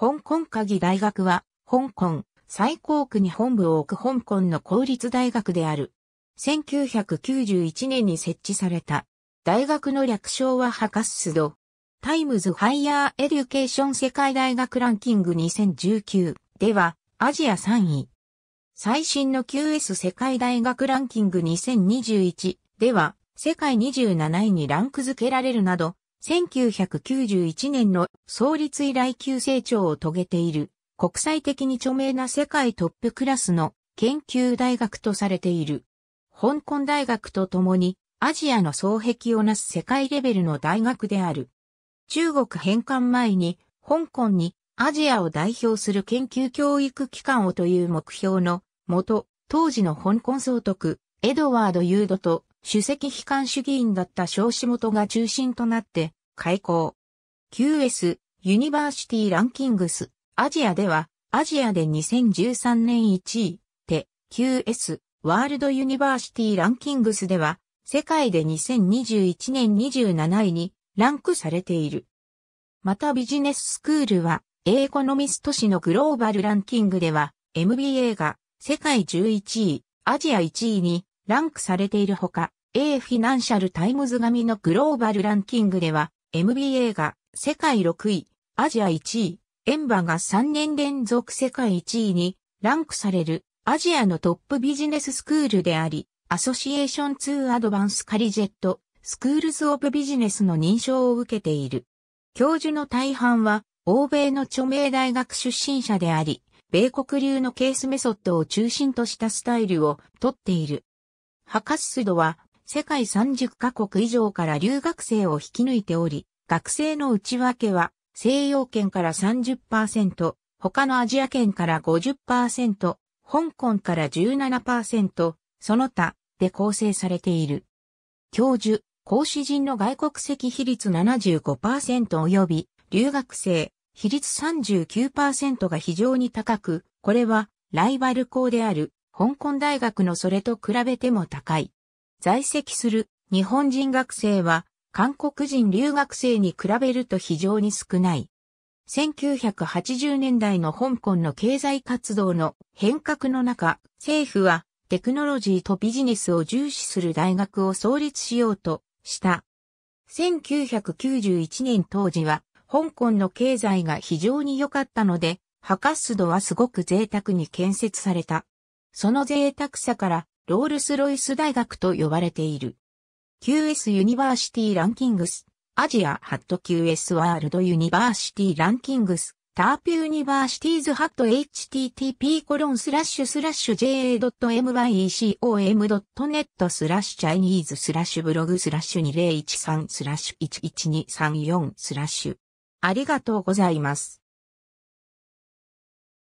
香港科技大学は、香港、最高区に本部を置く香港の公立大学である。1991年に設置された。大学の略称は博士度。タイムズハイヤーエデュケーション世界大学ランキング2019ではアジア3位。最新の QS 世界大学ランキング2021では世界27位にランク付けられるなど1991年の創立以来急成長を遂げている国際的に著名な世界トップクラスの研究大学とされている。香港大学とともにアジアの双璧をなす世界レベルの大学である。中国返還前に香港にアジアを代表する研究教育機関をという目標のもと、当時の香港総督エドワード・ユードと主席悲観主議員だった小志元が中心となって開校。QS ユニバーシティランキングスアジアではアジアで2013年1位で QS ワールドユニバーシティランキングスでは世界で2021年27位にランクされている。またビジネススクールはエコノミスト誌のグローバルランキングでは MBA が世界11位、アジア1位にランクされているほか、A フィナンシャルタイムズ紙のグローバルランキングでは、MBA が世界6位、アジア1位、エンバが3年連続世界1位にランクされるアジアのトップビジネススクールであり、アソシエーション2アドバンスカリジェット、スクールズオブビジネスの認証を受けている。教授の大半は、欧米の著名大学出身者であり、米国流のケースメソッドを中心としたスタイルをとっている。博士シスは世界30カ国以上から留学生を引き抜いており、学生の内訳は西洋圏から30%、他のアジア圏から50%、香港から17%、その他で構成されている。教授、講師陣の外国籍比率75%及び留学生比率39%が非常に高く、これはライバル校である香港大学のそれと比べても高い。在籍する日本人学生は韓国人留学生に比べると非常に少ない。1980年代の香港の経済活動の変革の中、政府はテクノロジーとビジネスを重視する大学を創立しようとした。1991年当時は香港の経済が非常に良かったので、博士度はすごく贅沢に建設された。その贅沢さから、ロールスロイス大学と呼ばれている。QS ユニバーシティランキングス、アジアハット QS ワールドユニバーシティランキングス、タープユニバーシティーズハット http コロンスラッシュスラッシュ ja.myecom.net スラッシュチャイニーズスラッシュブログスラッシュ2013スラッシュ1124スラッシュありがとうございます。